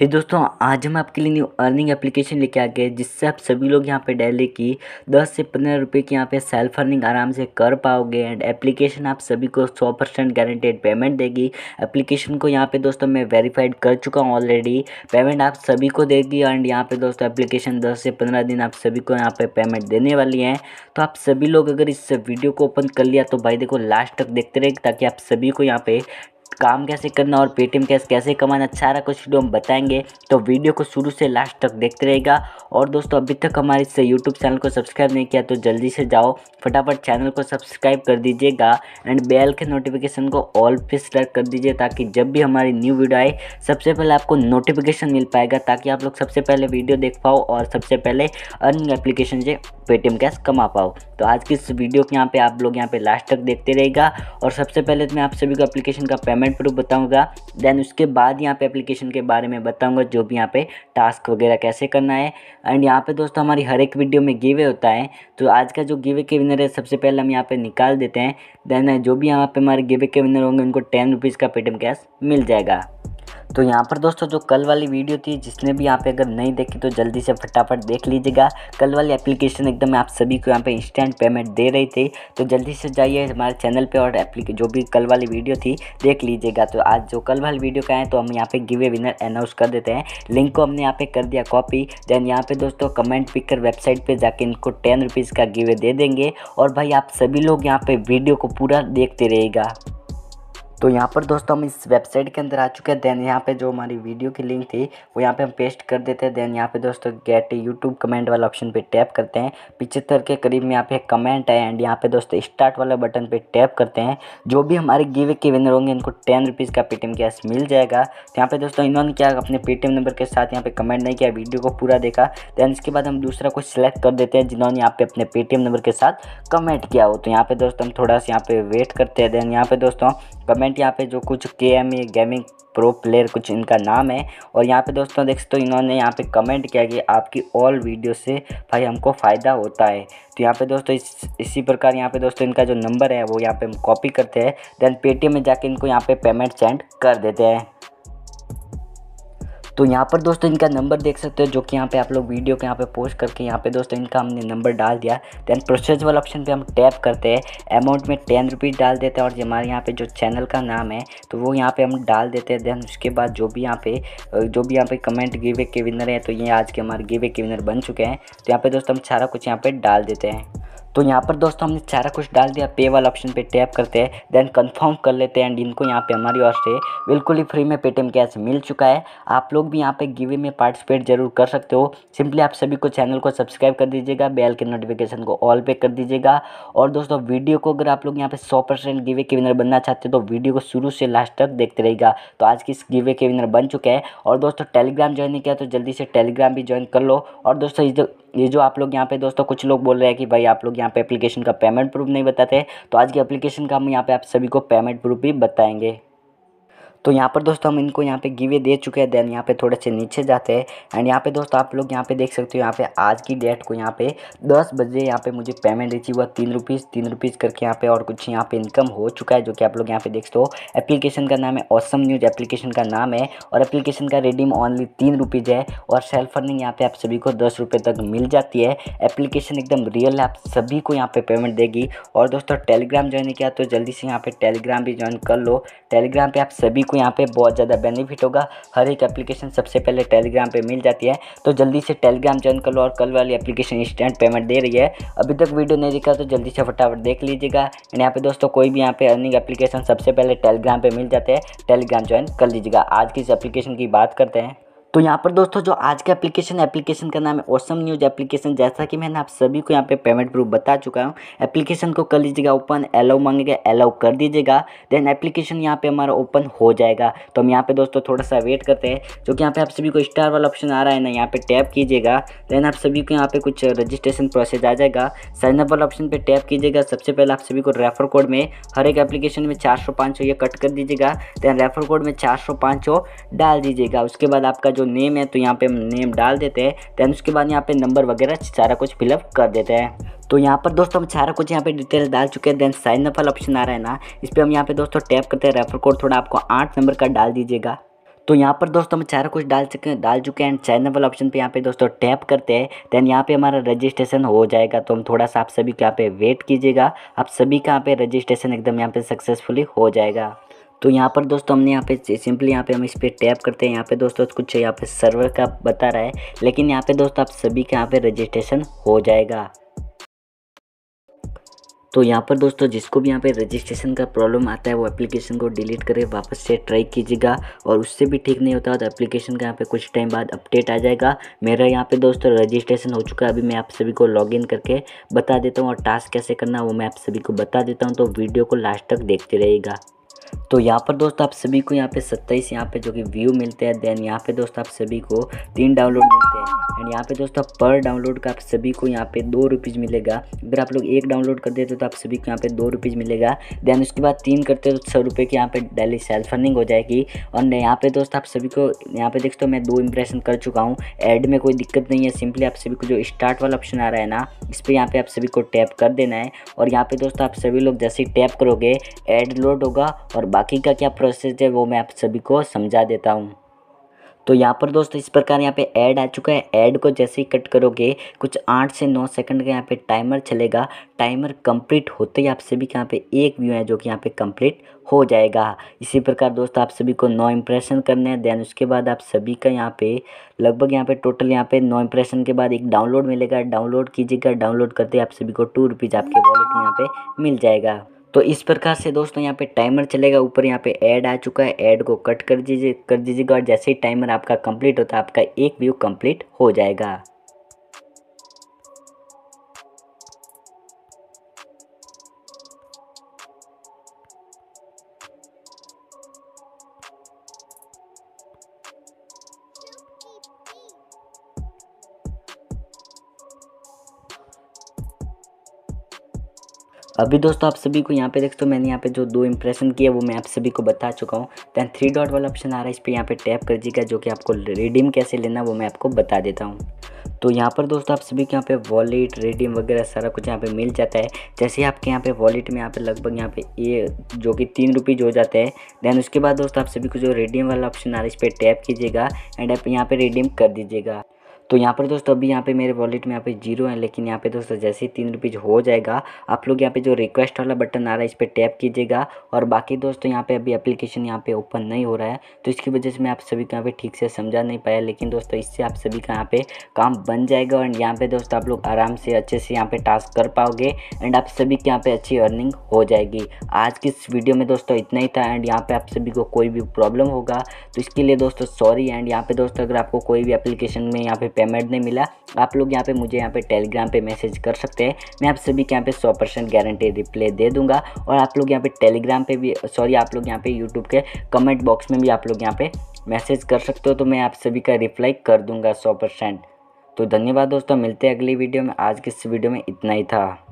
हे दोस्तों आज हम आपके लिए न्यू अर्निंग एप्लीकेशन लेके आ गए जिससे आप सभी लोग यहाँ पे डेली की 10 से 15 रुपए की यहाँ पे सेल्फ अर्निंग आराम से कर पाओगे एंड एप्लीकेशन आप सभी को 100 परसेंट गारंटेड पेमेंट देगी एप्लीकेशन को यहाँ पे दोस्तों मैं वेरीफाइड कर चुका हूँ ऑलरेडी पेमेंट आप सभी को देगी एंड यहाँ पर दोस्तों एप्लीकेशन दस से पंद्रह दिन आप सभी को यहाँ पर पेमेंट देने वाली है तो आप सभी लोग अगर इस वीडियो को ओपन कर लिया तो भाई देखो लास्ट तक देखते रहे ताकि आप सभी को यहाँ पे काम कैसे करना और पेटीएम कैश कैसे कमाना सारा कुछ वीडियो हम बताएंगे तो वीडियो को शुरू से लास्ट तक देखते रहेगा और दोस्तों अभी तक हमारे इस यूट्यूब चैनल को सब्सक्राइब नहीं किया तो जल्दी से जाओ फटाफट चैनल को सब्सक्राइब कर दीजिएगा एंड बेल के नोटिफिकेशन को ऑल पे सेलेक्ट कर दीजिए ताकि जब भी हमारी न्यू वीडियो आए सबसे पहले आपको नोटिफिकेशन मिल पाएगा ताकि आप लोग सबसे पहले वीडियो देख पाओ और सबसे पहले अर्निंग एप्लीकेशन से पेटीएम कैश कमा पाओ तो आज की इस वीडियो के यहाँ पे आप लोग यहाँ पे लास्ट तक देखते रहेगा और सबसे पहले तो मैं आप सभी को एप्लीकेशन का पेमेंट प्रूफ बताऊँगा देन उसके बाद यहाँ पे एप्लीकेशन के बारे में बताऊँगा जो भी यहाँ पे टास्क वगैरह कैसे करना है एंड यहाँ पे दोस्तों हमारी हर एक वीडियो में गिवे होता है तो आज का जो गिवे के विनर है सबसे पहले हम यहाँ पर निकाल देते हैं देन जो भी यहाँ पर हमारे गिवे के विनर होंगे उनको टेन रुपीज़ का पेटीएम कैश मिल जाएगा तो यहाँ पर दोस्तों जो कल वाली वीडियो थी जिसने भी यहाँ पे अगर नहीं देखी तो जल्दी से फटाफट देख लीजिएगा कल वाली एप्लीकेशन एकदम आप सभी को यहाँ पे इंस्टेंट पेमेंट दे रही थी तो जल्दी से जाइए हमारे चैनल पे और एप्लीके जो भी कल वाली वीडियो थी देख लीजिएगा तो आज जो कल वाली वीडियो का है तो हम यहाँ पे गिवे विनर अनाउंस कर देते हैं लिंक को हमने यहाँ पे कर दिया कॉपी देन यहाँ पे दोस्तों कमेंट पिकर वेबसाइट पर जाके इनको टेन रुपीज़ का गिवे दे देंगे और भाई आप सभी लोग यहाँ पर वीडियो को पूरा देखते रहेगा तो यहाँ पर दोस्तों हम इस वेबसाइट के अंदर आ चुके हैं देन यहाँ पे जो हमारी वीडियो की लिंक थी वो यहाँ पे हम पेस्ट कर देते हैं देन यहाँ पे दोस्तों गेट यूट्यूब कमेंट वाला ऑप्शन पे टैप करते हैं पिछहत्तर के करीब में यहाँ पे कमेंट है एंड यहाँ पे दोस्तों स्टार्ट वाला बटन पे टैप करते हैं जो भी हमारे गिवे के विनर होंगे इनको टेन रुपीज़ का पेटीएम कैश मिल जाएगा तो यहाँ पे दोस्तों इन्होंने क्या अपने पेटीएम नंबर के साथ यहाँ पे कमेंट नहीं किया वीडियो को पूरा देखा देन इसके बाद हम दूसरा कुछ सिलेक्ट कर देते हैं जिन्होंने यहाँ पे अपने पेटीएम नंबर के साथ कमेंट किया हो तो यहाँ पे दोस्तों हम थोड़ा सा यहाँ पे वेट करते हैं देन यहाँ पे दोस्तों कमेंट यहाँ पे जो कुछ के एम ये गेमिंग प्रो प्लेयर कुछ इनका नाम है और यहाँ पे दोस्तों देख सकते हो इन्होंने यहाँ पे कमेंट किया कि आपकी ऑल वीडियो से भाई हमको फ़ायदा होता है तो यहाँ पे दोस्तों इस इसी प्रकार यहाँ पे दोस्तों इनका जो नंबर है वो यहाँ पे हम कॉपी करते हैं देन पेटीएम में जाके इनको यहाँ पे पेमेंट सेंड कर देते हैं तो यहाँ पर दोस्तों इनका नंबर देख सकते हो जो कि यहाँ पे आप लोग वीडियो के यहाँ पे पोस्ट करके यहाँ पे दोस्तों इनका हमने नंबर डाल दिया दैन प्रोसेस वाला ऑप्शन पे हम टैप करते हैं अमाउंट में टेन रुपीज़ डाल देते हैं और जो हमारे यहाँ पे जो चैनल का नाम है तो वो यहाँ पे हम डाल देते हैं दैन उसके बाद जो भी यहाँ पे जो भी यहाँ पे कमेंट गिवे के विनर है तो ये आज के हमारे गिवे के विनर बन चुके हैं तो यहाँ पर दोस्तों हम सारा कुछ यहाँ पर डाल देते हैं तो यहाँ पर दोस्तों हमने सारा कुछ डाल दिया पे वाला ऑप्शन पे टैप करते हैं देन कंफर्म कर लेते हैं एंड इनको यहाँ पे हमारी ओर से बिल्कुल ही फ्री में पेटीएम कैश मिल चुका है आप लोग भी यहाँ पे गिवे में पार्टिसिपेट जरूर कर सकते हो सिंपली आप सभी को चैनल को सब्सक्राइब कर दीजिएगा बेल के नोटिफिकेशन को ऑल पे कर दीजिएगा और दोस्तों वीडियो को अगर आप लोग यहाँ पे सौ परसेंट गिवे के विनर बनना चाहते हो तो वीडियो को शुरू से लास्ट तक देखते रहेगा तो आज की इस गिवे के विनर बन चुके हैं और दोस्तों टेलीग्राम ज्वाइन नहीं किया तो जल्दी से टेलीग्राम भी ज्वाइन कर लो और दोस्तों ये जो ये जो आप लोग यहाँ पे दोस्तों कुछ लोग बोल रहे हैं कि भाई आप लोग यहाँ पे एप्लीकेशन का पेमेंट प्रूफ नहीं बताते तो आज के एप्लीकेशन का हम यहाँ पे आप सभी को पेमेंट प्रूफ भी बताएंगे तो यहाँ पर दोस्तों हम इनको यहाँ पे गिवे दे चुके हैं देन यहाँ पे थोड़े से नीचे जाते हैं एंड यहाँ पे दोस्तों आप लोग यहाँ पे देख सकते हो यहाँ पे आज की डेट को यहाँ पे दस बजे यहाँ पे मुझे पेमेंट रिसीव हुआ तीन रुपीज़ तीन रुपीज़ करके यहाँ पे और कुछ यहाँ पे इनकम हो चुका है जो कि आप लोग यहाँ पे देख सकते हो एप्लीकेशन का नाम है ऑसम न्यूज़ एप्लीकेशन का नाम है और एप्लीकेशन का रेडीम ऑनली तीन रुपीज़ है और सेल्फ अर्निंग यहाँ पे आप सभी को दस रुपये तक मिल जाती है एप्लीकेशन एकदम रियल है आप सभी को यहाँ पे पेमेंट देगी और दोस्तों टेलीग्राम ज्वाइन किया तो जल्दी से यहाँ पे टेलीग्राम भी ज्वाइन कर लो टेलीग्राम पर आप सभी आपको यहाँ पे बहुत ज़्यादा बेनिफिट होगा हर एक एप्लीकेशन सबसे पहले टेलीग्राम पे मिल जाती है तो जल्दी से टेलीग्राम ज्वाइन कर लो और कल वाली एप्लीकेशन इंस्टेंट पेमेंट दे रही है अभी तक वीडियो नहीं देखा तो जल्दी से फटाफट देख लीजिएगा एंड यहाँ पे दोस्तों कोई भी यहाँ पे अर्निंग एप्लीकेशन सबसे पहले टेलीग्राम पर मिल जाते हैं टेलीग्राम ज्वाइन कर लीजिएगा आज की इस एप्लीकेशन की बात करते हैं तो यहाँ पर दोस्तों जो आज का एप्लीकेशन एप्लीकेशन का नाम है ओसम न्यूज़ एप्लीकेशन जैसा कि मैंने आप सभी को यहाँ पे पेमेंट प्रूफ बता चुका हूँ एप्लीकेशन को कर लीजिएगा ओपन एलाउ मांगेगा एलाउ कर दीजिएगा देन एप्लीकेशन यहाँ पे हमारा ओपन हो जाएगा तो हम यहाँ पे दोस्तों थोड़ा सा वेट करते हैं जो कि यहाँ पे आप सभी को स्टार वाला ऑप्शन आ रहा है ना यहाँ पे टैप कीजिएगा देन आप सभी को यहाँ पे कुछ रजिस्ट्रेशन प्रोसेस आ जाएगा साइनअप वाला ऑप्शन पर टैप कीजिएगा सबसे पहले आप सभी को रेफर कोड में हर एक एप्लीकेशन में चार सौ ये कट कर दीजिएगा देन रेफर कोड में चार सौ डाल दीजिएगा उसके बाद आपका जो नेम है तो यहाँ पे हम नेम डाल देते हैं दैन उसके बाद यहाँ पे नंबर वगैरह सारा कुछ फिलअप कर देते हैं तो यहाँ पर दोस्तों हम सारा कुछ यहाँ पे डिटेल डाल चुके हैं देन साइन अप वाला ऑप्शन आ रहा है ना इस पर हम यहाँ पे दोस्तों टैप करते हैं रेफर कोड थोड़ा आपको आठ नंबर का डाल दीजिएगा तो यहाँ पर दोस्तों हम सारा कुछ डाल चुके हैं डाल चुके हैं एंड चैनल वाले ऑप्शन पे यहाँ पे दोस्तों टैप करते हैं देन यहाँ पे हमारा रजिस्ट्रेशन हो जाएगा तो हम थोड़ा सा आप सभी के यहाँ पे वेट कीजिएगा आप सभी का यहाँ पे रजिस्ट्रेशन एकदम यहाँ पे सक्सेसफुली हो जाएगा तो यहाँ पर दोस्तों हमने यहाँ पे सिंपली यहाँ पे हम इस पर टैप करते हैं यहाँ पे दोस्तों कुछ यहाँ पे सर्वर का बता रहा है लेकिन यहाँ पे दोस्तों आप सभी के यहाँ पे रजिस्ट्रेशन हो जाएगा तो यहाँ पर दोस्तों जिसको भी यहाँ पे रजिस्ट्रेशन का प्रॉब्लम आता है वो एप्लीकेशन को डिलीट करके वापस से ट्राई कीजिएगा और उससे भी ठीक नहीं होता तो एप्लीकेशन का यहाँ पे कुछ टाइम बाद अपडेट आ जाएगा मेरा यहाँ पे दोस्तों रजिस्ट्रेशन हो चुका है अभी मैं आप सभी को लॉगिन करके बता देता हूँ और टास्क कैसे करना वो मैं आप सभी को बता देता हूँ तो वीडियो को लास्ट तक देखते रहेगा तो यहाँ पर दोस्त आप सभी को यहाँ पे सत्ताईस यहाँ पे जो कि व्यू मिलते हैं देन यहाँ पे दोस्तों आप सभी को तीन डाउनलोड मिलते हैं एंड यहाँ पे दोस्तों पर डाउनलोड का आप सभी को यहाँ पे दो रुपीज़ मिलेगा अगर आप लोग एक डाउनलोड कर देते तो आप सभी को यहाँ पे दो रुपीज़ मिलेगा देन उसके बाद तीन करते हो तो सौ रुपये की यहाँ पे डेली सेल्फ अर्निंग हो जाएगी और यहाँ पे दोस्त आप सभी को यहाँ पे देखते हो मैं दो इंप्रेशन कर चुका हूँ एड में कोई दिक्कत नहीं है सिंपली आप सभी को जो स्टार्ट वाला ऑप्शन आ रहा है ना इस पर यहाँ पे आप सभी को टैप कर देना है और यहाँ पे दोस्तों आप सभी लोग जैसे ही टैप करोगे एड लोड होगा और और बाकी का क्या प्रोसेस है वो मैं आप सभी को समझा देता हूँ तो यहाँ पर दोस्तों इस प्रकार यहाँ पे ऐड आ चुका है ऐड को जैसे ही कट करोगे कुछ आठ से नौ सेकंड का यहाँ पे टाइमर चलेगा टाइमर कंप्लीट होते ही आप सभी का यहाँ पे एक व्यू है जो कि यहाँ पे कंप्लीट हो जाएगा इसी प्रकार दोस्तों आप सभी को नौ इम्प्रेशन करने हैं देन उसके बाद आप सभी का यहाँ पे लगभग यहाँ पे टोटल यहाँ पे नौ इम्प्रेशन के बाद एक डाउनलोड मिलेगा डाउनलोड कीजिएगा डाउनलोड करते आप सभी को टू रुपीज़ आपके वॉलेट में यहाँ पे मिल जाएगा तो इस प्रकार से दोस्तों यहाँ पे टाइमर चलेगा ऊपर यहाँ पे ऐड आ चुका है ऐड को कट कर दीजिए कर दीजिएगा और जैसे ही टाइमर आपका कंप्लीट होता है आपका एक व्यू कंप्लीट हो जाएगा अभी दोस्तों आप सभी को यहाँ पे हो तो मैंने यहाँ पे जो दो इंप्रेशन किया वो मैं आप सभी को बता चुका हूँ दैन थ्री डॉट वाला ऑप्शन आ रहा है इस पर यहाँ पे टैप कर दीजिएगा जो कि आपको रिडीम कैसे लेना वो मैं आपको बता देता हूँ तो यहाँ पर दोस्तों आप सभी के यहाँ पे वॉलेट रिडीम वगैरह सारा कुछ यहाँ पे मिल जाता है जैसे ही आपके यहाँ पे वॉलेट में यहाँ पे लगभग यहाँ पे ये जो कि तीन रुपीज़ हो जाता है दैन उसके बाद दोस्तों आप सभी को जो रिडीम वाला ऑप्शन आ रहा है इस पर टैप कीजिएगा एंड आप यहाँ पे रिडीम कर दीजिएगा तो यहाँ पर दोस्तों अभी यहाँ पे मेरे वॉलेट में यहाँ पे जीरो है लेकिन यहाँ पे दोस्तों जैसे ही तीन रुपीज़ हो जाएगा आप लोग यहाँ पे जो रिक्वेस्ट वाला बटन आ रहा है इस पर टैप कीजिएगा और बाकी दोस्तों यहाँ पे अभी एप्लीकेशन यहाँ पे ओपन नहीं हो रहा है तो इसकी वजह से मैं आप सभी को यहाँ पे ठीक से समझा नहीं पाया लेकिन दोस्तों इससे आप सभी का यहाँ पे काम बन जाएगा और यहाँ पे दोस्तों आप लोग आराम से अच्छे से यहाँ पे टास्क कर पाओगे एंड आप सभी के यहाँ पे अच्छी अर्निंग हो जाएगी आज की इस वीडियो में दोस्तों इतना ही था एंड यहाँ पे आप सभी को कोई भी प्रॉब्लम होगा तो इसके लिए दोस्तों सॉरी एंड यहाँ पे दोस्तों अगर आपको कोई भी एप्लीकेशन में यहाँ पे पेमेंट नहीं मिला आप लोग यहाँ पे मुझे यहाँ पे टेलीग्राम पे मैसेज कर सकते हैं मैं आप सभी के यहाँ पे सौ परसेंट गारंटी रिप्लाई दे दूंगा और आप लोग यहाँ पे टेलीग्राम पे भी सॉरी आप लोग यहाँ पे यूट्यूब के कमेंट बॉक्स में भी आप लोग यहाँ पे मैसेज कर सकते हो तो मैं आप सभी का रिप्लाई कर दूंगा सौ परसेंट तो धन्यवाद दोस्तों मिलते हैं अगली वीडियो में आज के इस वीडियो में इतना ही था